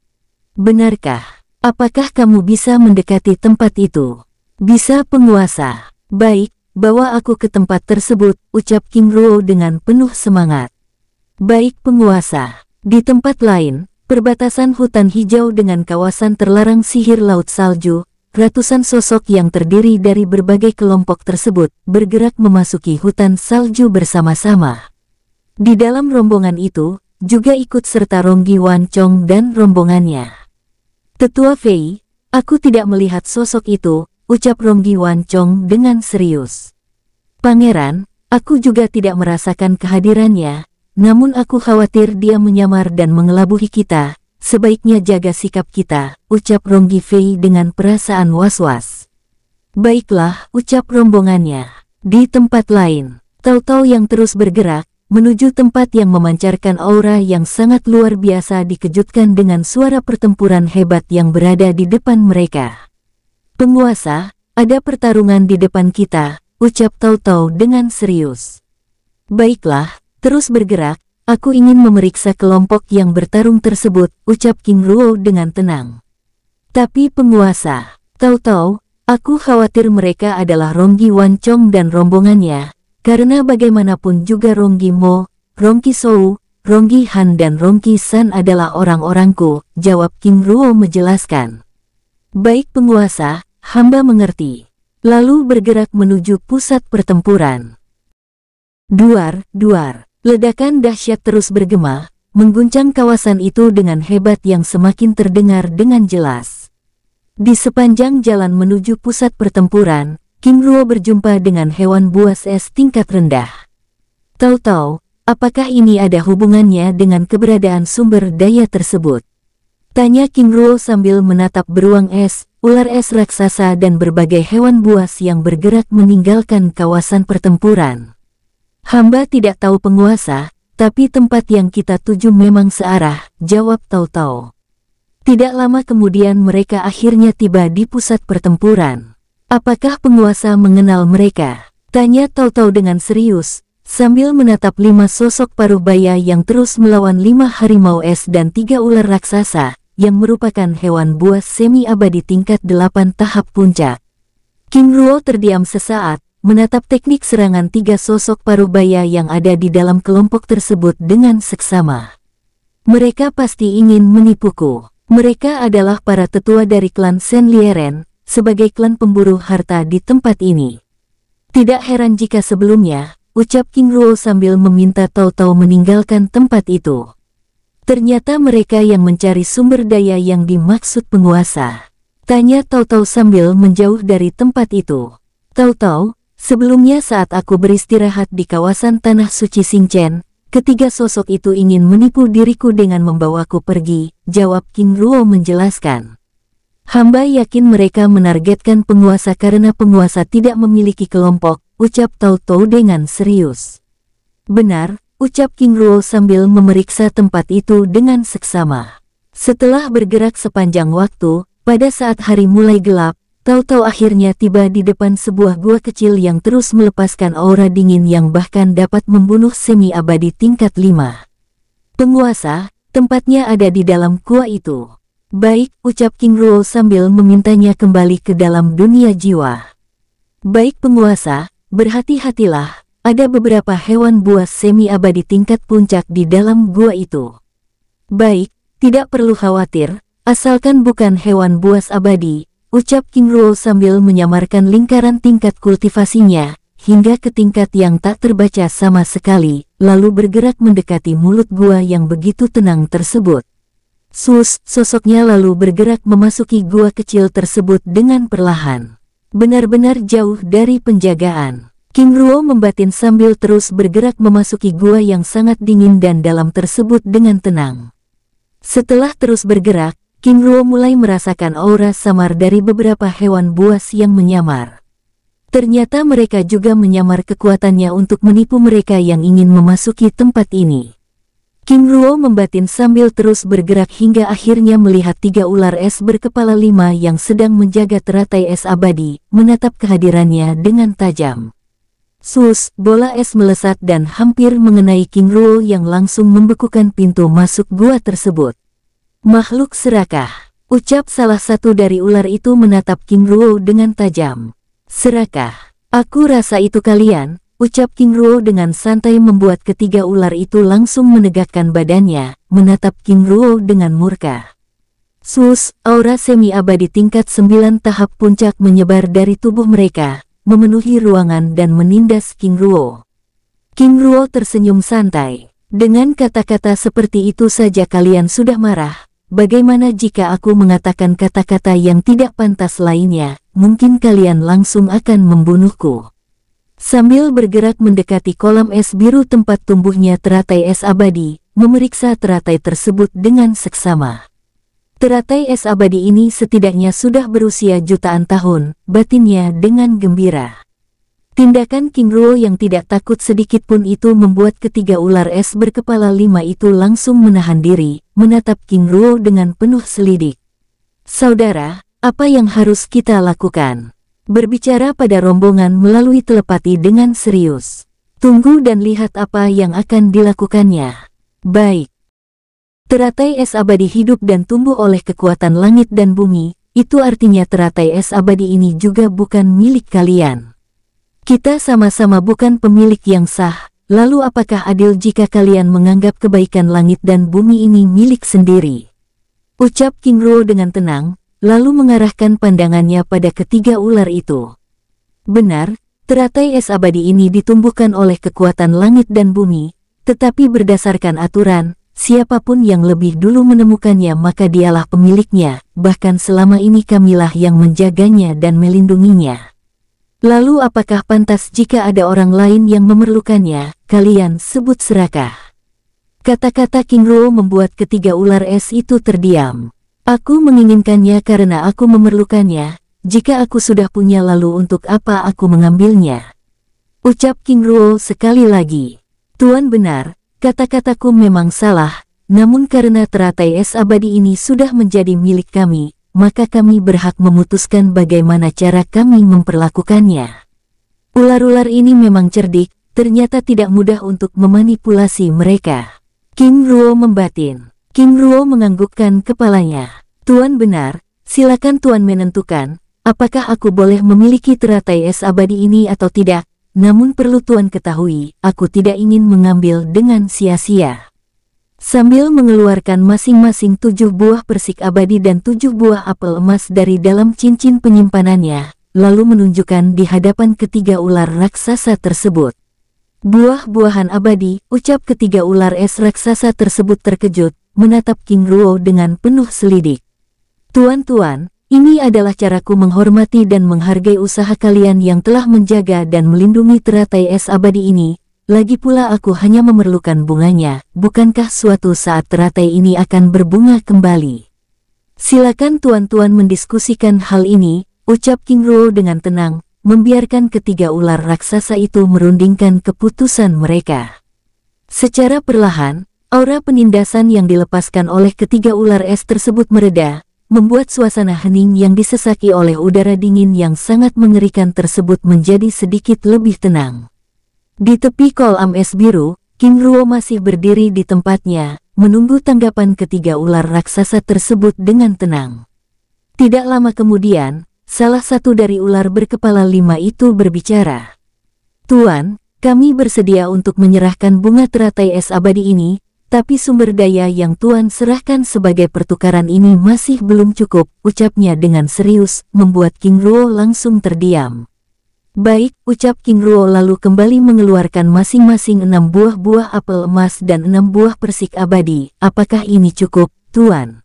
Benarkah? Apakah kamu bisa mendekati tempat itu? Bisa penguasa. Baik, Bawa aku ke tempat tersebut, ucap King Ruo dengan penuh semangat. Baik penguasa. Di tempat lain, perbatasan hutan hijau dengan kawasan terlarang sihir laut salju, ratusan sosok yang terdiri dari berbagai kelompok tersebut bergerak memasuki hutan salju bersama-sama. Di dalam rombongan itu, juga ikut serta Ronggi Wan Chong dan rombongannya. Tetua Fei, aku tidak melihat sosok itu, ucap Ronggi Wancong dengan serius. Pangeran, aku juga tidak merasakan kehadirannya, namun aku khawatir dia menyamar dan mengelabuhi kita, sebaiknya jaga sikap kita, ucap Ronggi Fei dengan perasaan was-was. Baiklah, ucap rombongannya. Di tempat lain, tahu-tahu yang terus bergerak, menuju tempat yang memancarkan aura yang sangat luar biasa dikejutkan dengan suara pertempuran hebat yang berada di depan mereka. Penguasa, ada pertarungan di depan kita, ucap Tau-Tau dengan serius. Baiklah, terus bergerak, aku ingin memeriksa kelompok yang bertarung tersebut, ucap King Ruo dengan tenang. Tapi penguasa, Tau-Tau, aku khawatir mereka adalah Ronggi Wan Chong dan rombongannya, karena bagaimanapun juga Ronggi Mo, Ronggi Sou, Ronggi Han dan Ronggi San adalah orang-orangku, jawab King Ruo menjelaskan. Baik penguasa, hamba mengerti. Lalu bergerak menuju pusat pertempuran. Duar, duar, ledakan dahsyat terus bergema, mengguncang kawasan itu dengan hebat yang semakin terdengar dengan jelas. Di sepanjang jalan menuju pusat pertempuran, Kim Ruo berjumpa dengan hewan buas es tingkat rendah. Tahu-tahu, apakah ini ada hubungannya dengan keberadaan sumber daya tersebut? Tanya King Ruo sambil menatap beruang es, ular es raksasa dan berbagai hewan buas yang bergerak meninggalkan kawasan pertempuran. Hamba tidak tahu penguasa, tapi tempat yang kita tuju memang searah, jawab Tau Tau. Tidak lama kemudian mereka akhirnya tiba di pusat pertempuran. Apakah penguasa mengenal mereka? Tanya Tau Tau dengan serius, sambil menatap lima sosok paruh baya yang terus melawan lima harimau es dan tiga ular raksasa, yang merupakan hewan buas semi-abadi tingkat 8 tahap puncak. Kim Ruo terdiam sesaat, menatap teknik serangan tiga sosok parubaya yang ada di dalam kelompok tersebut dengan seksama. Mereka pasti ingin menipuku. Mereka adalah para tetua dari klan Sen Lieren, sebagai klan pemburu harta di tempat ini. Tidak heran jika sebelumnya, ucap King Ruo sambil meminta Tau-Tau meninggalkan tempat itu. Ternyata mereka yang mencari sumber daya yang dimaksud penguasa. Tanya Tautau sambil menjauh dari tempat itu. Tautau, sebelumnya saat aku beristirahat di kawasan Tanah Suci Singchen, ketiga sosok itu ingin menipu diriku dengan membawaku pergi, jawab King Ruo menjelaskan. Hamba yakin mereka menargetkan penguasa karena penguasa tidak memiliki kelompok, ucap Tautau dengan serius. Benar, ucap King Ruo sambil memeriksa tempat itu dengan seksama. Setelah bergerak sepanjang waktu, pada saat hari mulai gelap, tahu-tahu akhirnya tiba di depan sebuah gua kecil yang terus melepaskan aura dingin yang bahkan dapat membunuh semi abadi tingkat 5. Penguasa, tempatnya ada di dalam gua itu. Baik, ucap King Ruo sambil memintanya kembali ke dalam dunia jiwa. Baik penguasa, berhati-hatilah, ada beberapa hewan buas semi-abadi tingkat puncak di dalam gua itu. Baik, tidak perlu khawatir, asalkan bukan hewan buas abadi, ucap King Ruo sambil menyamarkan lingkaran tingkat kultivasinya, hingga ke tingkat yang tak terbaca sama sekali, lalu bergerak mendekati mulut gua yang begitu tenang tersebut. Sus, sosoknya lalu bergerak memasuki gua kecil tersebut dengan perlahan. Benar-benar jauh dari penjagaan. Kim Ruo membatin sambil terus bergerak memasuki gua yang sangat dingin dan dalam tersebut dengan tenang. Setelah terus bergerak, Kim Ruo mulai merasakan aura samar dari beberapa hewan buas yang menyamar. Ternyata mereka juga menyamar kekuatannya untuk menipu mereka yang ingin memasuki tempat ini. Kim Ruo membatin sambil terus bergerak hingga akhirnya melihat tiga ular es berkepala lima yang sedang menjaga teratai es abadi, menatap kehadirannya dengan tajam. Sus, bola es melesat dan hampir mengenai King Rule yang langsung membekukan pintu masuk gua tersebut. Makhluk serakah, ucap salah satu dari ular itu menatap King Rule dengan tajam. Serakah, aku rasa itu kalian, ucap King Rule dengan santai membuat ketiga ular itu langsung menegakkan badannya, menatap King Rule dengan murka. Sus, aura semi abadi tingkat 9 tahap puncak menyebar dari tubuh mereka, memenuhi ruangan dan menindas King Ruo. King Ruo tersenyum santai. Dengan kata-kata seperti itu saja kalian sudah marah, bagaimana jika aku mengatakan kata-kata yang tidak pantas lainnya, mungkin kalian langsung akan membunuhku. Sambil bergerak mendekati kolam es biru tempat tumbuhnya teratai es abadi, memeriksa teratai tersebut dengan seksama. Teratai es abadi ini setidaknya sudah berusia jutaan tahun, batinnya dengan gembira. Tindakan King Ruo yang tidak takut sedikit pun itu membuat ketiga ular es berkepala lima itu langsung menahan diri, menatap King Ruo dengan penuh selidik. Saudara, apa yang harus kita lakukan? Berbicara pada rombongan melalui telepati dengan serius. Tunggu dan lihat apa yang akan dilakukannya. Baik. Teratai es abadi hidup dan tumbuh oleh kekuatan langit dan bumi, itu artinya teratai es abadi ini juga bukan milik kalian. Kita sama-sama bukan pemilik yang sah, lalu apakah adil jika kalian menganggap kebaikan langit dan bumi ini milik sendiri? Ucap King Ruo dengan tenang, lalu mengarahkan pandangannya pada ketiga ular itu. Benar, teratai es abadi ini ditumbuhkan oleh kekuatan langit dan bumi, tetapi berdasarkan aturan, Siapapun yang lebih dulu menemukannya maka dialah pemiliknya, bahkan selama ini kamilah yang menjaganya dan melindunginya. Lalu apakah pantas jika ada orang lain yang memerlukannya, kalian sebut serakah? Kata-kata King Ruo membuat ketiga ular es itu terdiam. Aku menginginkannya karena aku memerlukannya, jika aku sudah punya lalu untuk apa aku mengambilnya? Ucap King Ruo sekali lagi. Tuan benar, Kata-kataku memang salah, namun karena teratai es abadi ini sudah menjadi milik kami, maka kami berhak memutuskan bagaimana cara kami memperlakukannya. Ular-ular ini memang cerdik, ternyata tidak mudah untuk memanipulasi mereka. Kim Ruo membatin. Kim Ruo menganggukkan kepalanya. Tuan benar, silakan Tuan menentukan, apakah aku boleh memiliki teratai es abadi ini atau tidak, namun perlu Tuan ketahui, aku tidak ingin mengambil dengan sia-sia. Sambil mengeluarkan masing-masing tujuh buah persik abadi dan tujuh buah apel emas dari dalam cincin penyimpanannya, lalu menunjukkan di hadapan ketiga ular raksasa tersebut. Buah-buahan abadi, ucap ketiga ular es raksasa tersebut terkejut, menatap King Ruo dengan penuh selidik. Tuan-tuan, ini adalah caraku menghormati dan menghargai usaha kalian yang telah menjaga dan melindungi teratai es abadi ini. Lagi pula aku hanya memerlukan bunganya, bukankah suatu saat teratai ini akan berbunga kembali? Silakan tuan-tuan mendiskusikan hal ini, ucap King Ruo dengan tenang, membiarkan ketiga ular raksasa itu merundingkan keputusan mereka. Secara perlahan, aura penindasan yang dilepaskan oleh ketiga ular es tersebut mereda, membuat suasana hening yang disesaki oleh udara dingin yang sangat mengerikan tersebut menjadi sedikit lebih tenang. Di tepi kolam es biru, King Ruo masih berdiri di tempatnya, menunggu tanggapan ketiga ular raksasa tersebut dengan tenang. Tidak lama kemudian, salah satu dari ular berkepala lima itu berbicara. Tuan, kami bersedia untuk menyerahkan bunga teratai es abadi ini, tapi sumber daya yang Tuan serahkan sebagai pertukaran ini masih belum cukup, ucapnya dengan serius, membuat King Ruo langsung terdiam. Baik, ucap King Ruo lalu kembali mengeluarkan masing-masing enam buah buah apel emas dan enam buah persik abadi. Apakah ini cukup, Tuan?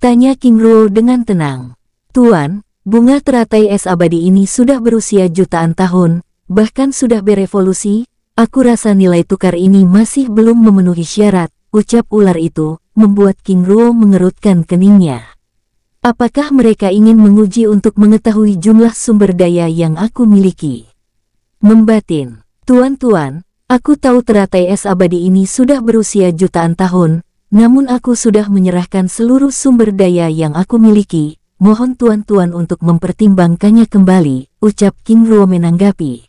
Tanya King Ruo dengan tenang. Tuan, bunga teratai es abadi ini sudah berusia jutaan tahun, bahkan sudah berevolusi, Aku rasa nilai tukar ini masih belum memenuhi syarat, ucap ular itu, membuat King Ruo mengerutkan keningnya. Apakah mereka ingin menguji untuk mengetahui jumlah sumber daya yang aku miliki? Membatin, tuan-tuan, aku tahu teratai es abadi ini sudah berusia jutaan tahun, namun aku sudah menyerahkan seluruh sumber daya yang aku miliki, mohon tuan-tuan untuk mempertimbangkannya kembali, ucap King Ruo menanggapi.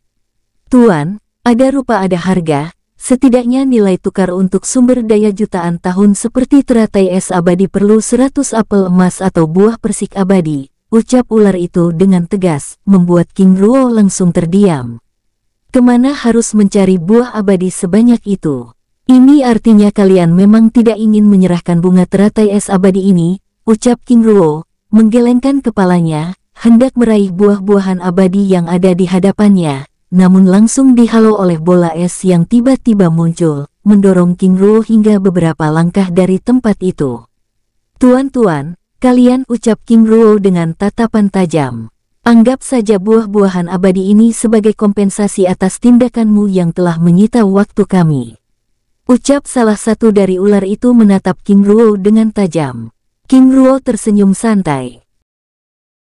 Tuan, ada rupa ada harga, setidaknya nilai tukar untuk sumber daya jutaan tahun seperti teratai es abadi perlu 100 apel emas atau buah persik abadi, ucap ular itu dengan tegas, membuat King Ruo langsung terdiam. Kemana harus mencari buah abadi sebanyak itu? Ini artinya kalian memang tidak ingin menyerahkan bunga teratai es abadi ini, ucap King Ruo, menggelengkan kepalanya, hendak meraih buah-buahan abadi yang ada di hadapannya namun langsung dihalau oleh bola es yang tiba-tiba muncul, mendorong King Ruo hingga beberapa langkah dari tempat itu. Tuan-tuan, kalian ucap King Ruo dengan tatapan tajam. Anggap saja buah-buahan abadi ini sebagai kompensasi atas tindakanmu yang telah menyita waktu kami. Ucap salah satu dari ular itu menatap King Ruo dengan tajam. King Ruo tersenyum santai.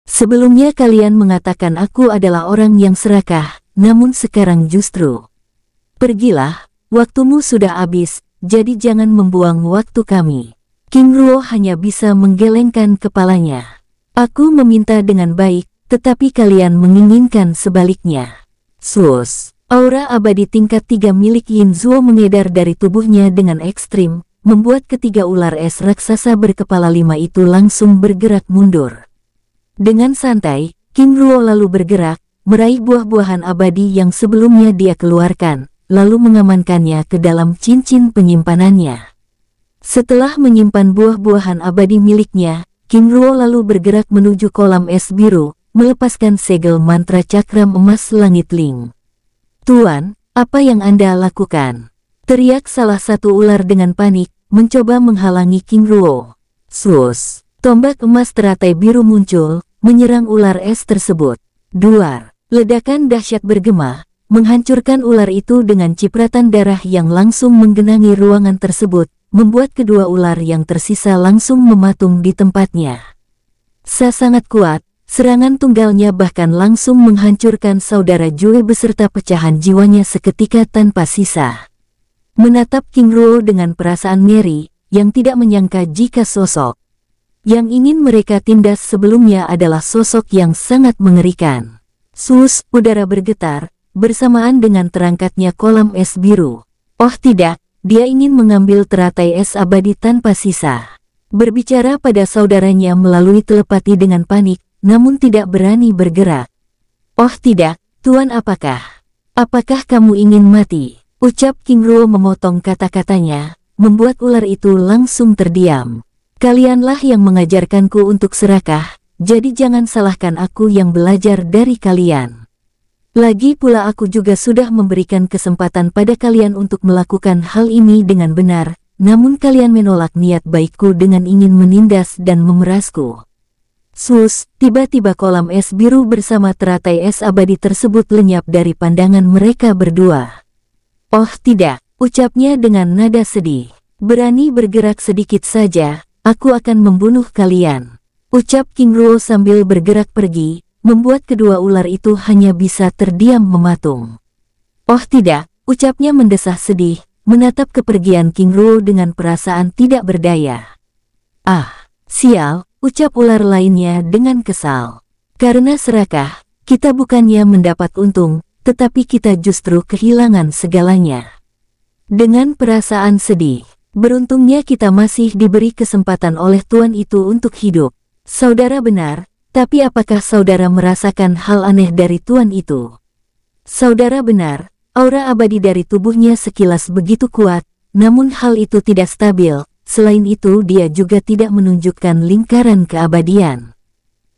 Sebelumnya kalian mengatakan aku adalah orang yang serakah, namun sekarang justru. Pergilah, waktumu sudah habis, jadi jangan membuang waktu kami. King Ruo hanya bisa menggelengkan kepalanya. Aku meminta dengan baik, tetapi kalian menginginkan sebaliknya. Sus, aura abadi tingkat tiga milik Yin Zuo mengedar dari tubuhnya dengan ekstrim, membuat ketiga ular es raksasa berkepala lima itu langsung bergerak mundur. Dengan santai, King Ruo lalu bergerak, meraih buah-buahan abadi yang sebelumnya dia keluarkan, lalu mengamankannya ke dalam cincin penyimpanannya. Setelah menyimpan buah-buahan abadi miliknya, Kim Ruo lalu bergerak menuju kolam es biru, melepaskan segel mantra cakram emas langit Ling. Tuan, apa yang Anda lakukan? Teriak salah satu ular dengan panik, mencoba menghalangi King Ruo. Sus, tombak emas teratai biru muncul, menyerang ular es tersebut. Duar, Ledakan dahsyat bergema, menghancurkan ular itu dengan cipratan darah yang langsung menggenangi ruangan tersebut, membuat kedua ular yang tersisa langsung mematung di tempatnya. Sa sangat kuat, serangan tunggalnya bahkan langsung menghancurkan saudara Jue beserta pecahan jiwanya seketika tanpa sisa. Menatap King Ruo dengan perasaan ngeri, yang tidak menyangka jika sosok yang ingin mereka tindas sebelumnya adalah sosok yang sangat mengerikan. Sus, udara bergetar, bersamaan dengan terangkatnya kolam es biru. Oh tidak, dia ingin mengambil teratai es abadi tanpa sisa. Berbicara pada saudaranya melalui telepati dengan panik, namun tidak berani bergerak. Oh tidak, Tuan apakah? Apakah kamu ingin mati? Ucap King Ruo memotong kata-katanya, membuat ular itu langsung terdiam. Kalianlah yang mengajarkanku untuk serakah, jadi jangan salahkan aku yang belajar dari kalian. Lagi pula aku juga sudah memberikan kesempatan pada kalian untuk melakukan hal ini dengan benar, namun kalian menolak niat baikku dengan ingin menindas dan memerasku. Sus, tiba-tiba kolam es biru bersama teratai es abadi tersebut lenyap dari pandangan mereka berdua. Oh tidak, ucapnya dengan nada sedih. Berani bergerak sedikit saja, aku akan membunuh kalian. Ucap King Ruo sambil bergerak pergi, membuat kedua ular itu hanya bisa terdiam mematung. Oh tidak, ucapnya mendesah sedih, menatap kepergian King Ruo dengan perasaan tidak berdaya. Ah, sial, ucap ular lainnya dengan kesal. Karena serakah, kita bukannya mendapat untung, tetapi kita justru kehilangan segalanya. Dengan perasaan sedih, beruntungnya kita masih diberi kesempatan oleh tuan itu untuk hidup, Saudara benar, tapi apakah saudara merasakan hal aneh dari tuan itu? Saudara benar, aura abadi dari tubuhnya sekilas begitu kuat, namun hal itu tidak stabil, selain itu dia juga tidak menunjukkan lingkaran keabadian.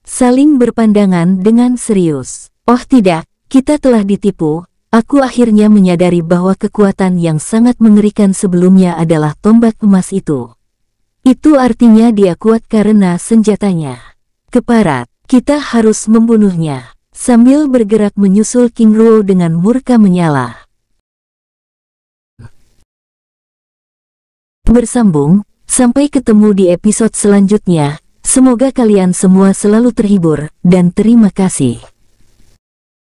Saling berpandangan dengan serius. Oh tidak, kita telah ditipu, aku akhirnya menyadari bahwa kekuatan yang sangat mengerikan sebelumnya adalah tombak emas itu. Itu artinya dia kuat karena senjatanya. Keparat, kita harus membunuhnya. Sambil bergerak menyusul King Ruo dengan murka menyala. Bersambung, sampai ketemu di episode selanjutnya. Semoga kalian semua selalu terhibur, dan terima kasih.